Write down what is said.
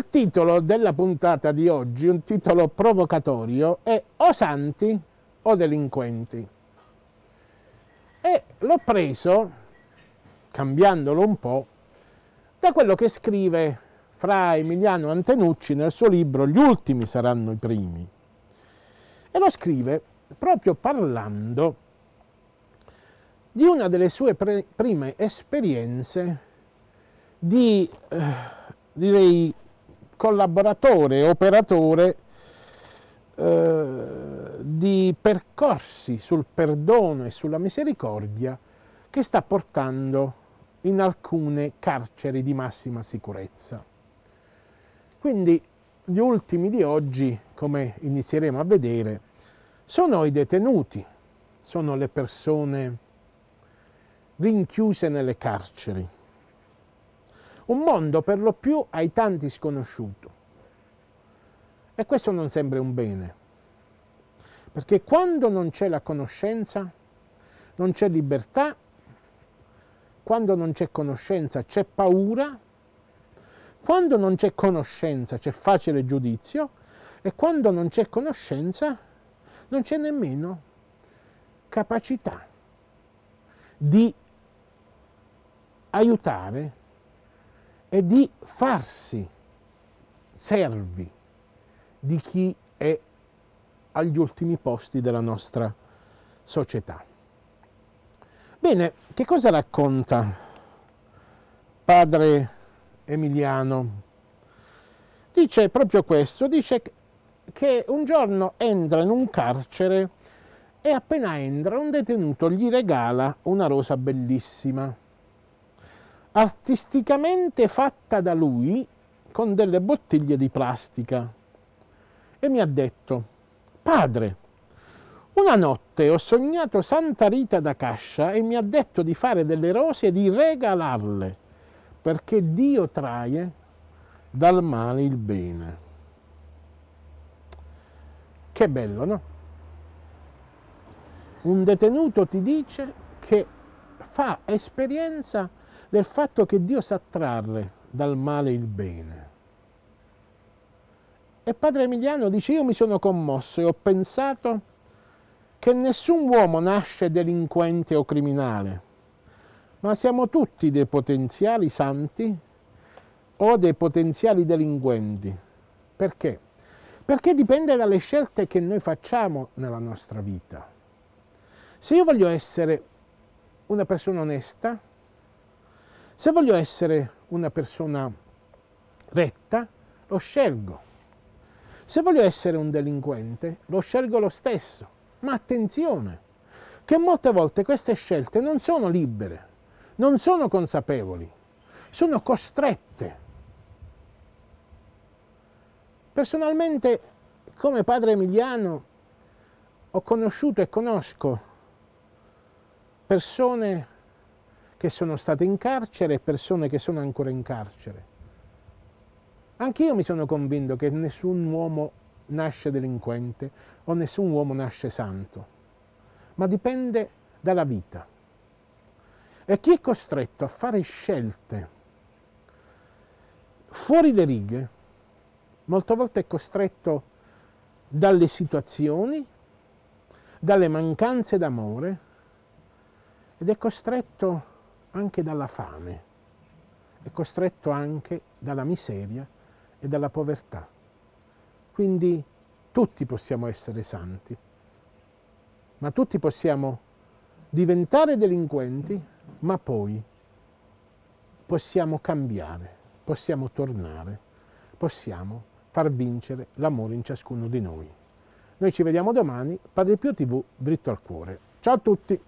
Il titolo della puntata di oggi, un titolo provocatorio, è O santi o delinquenti. E l'ho preso, cambiandolo un po', da quello che scrive fra Emiliano Antenucci nel suo libro Gli ultimi saranno i primi. E lo scrive proprio parlando di una delle sue prime esperienze di, eh, direi, collaboratore, operatore eh, di percorsi sul perdono e sulla misericordia che sta portando in alcune carceri di massima sicurezza. Quindi gli ultimi di oggi, come inizieremo a vedere, sono i detenuti, sono le persone rinchiuse nelle carceri. Un mondo per lo più ai tanti sconosciuto. E questo non sembra un bene, perché quando non c'è la conoscenza, non c'è libertà, quando non c'è conoscenza c'è paura, quando non c'è conoscenza c'è facile giudizio e quando non c'è conoscenza non c'è nemmeno capacità di aiutare e di farsi servi di chi è agli ultimi posti della nostra società. Bene, che cosa racconta padre Emiliano? Dice proprio questo, dice che un giorno entra in un carcere e appena entra un detenuto gli regala una rosa bellissima artisticamente fatta da lui con delle bottiglie di plastica e mi ha detto, padre, una notte ho sognato Santa Rita da Cascia e mi ha detto di fare delle rose e di regalarle, perché Dio trae dal male il bene. Che bello, no? Un detenuto ti dice che fa esperienza del fatto che Dio sa trarre dal male il bene. E padre Emiliano dice, io mi sono commosso e ho pensato che nessun uomo nasce delinquente o criminale, ma siamo tutti dei potenziali santi o dei potenziali delinquenti. Perché? Perché dipende dalle scelte che noi facciamo nella nostra vita. Se io voglio essere una persona onesta, se voglio essere una persona retta, lo scelgo. Se voglio essere un delinquente, lo scelgo lo stesso. Ma attenzione, che molte volte queste scelte non sono libere, non sono consapevoli, sono costrette. Personalmente, come padre Emiliano, ho conosciuto e conosco persone che sono state in carcere e persone che sono ancora in carcere. Anch'io mi sono convinto che nessun uomo nasce delinquente o nessun uomo nasce santo, ma dipende dalla vita. E chi è costretto a fare scelte fuori le righe, molte volte è costretto dalle situazioni, dalle mancanze d'amore ed è costretto a anche dalla fame, è costretto anche dalla miseria e dalla povertà. Quindi tutti possiamo essere santi, ma tutti possiamo diventare delinquenti, ma poi possiamo cambiare, possiamo tornare, possiamo far vincere l'amore in ciascuno di noi. Noi ci vediamo domani, Padre Pio TV, dritto al cuore. Ciao a tutti!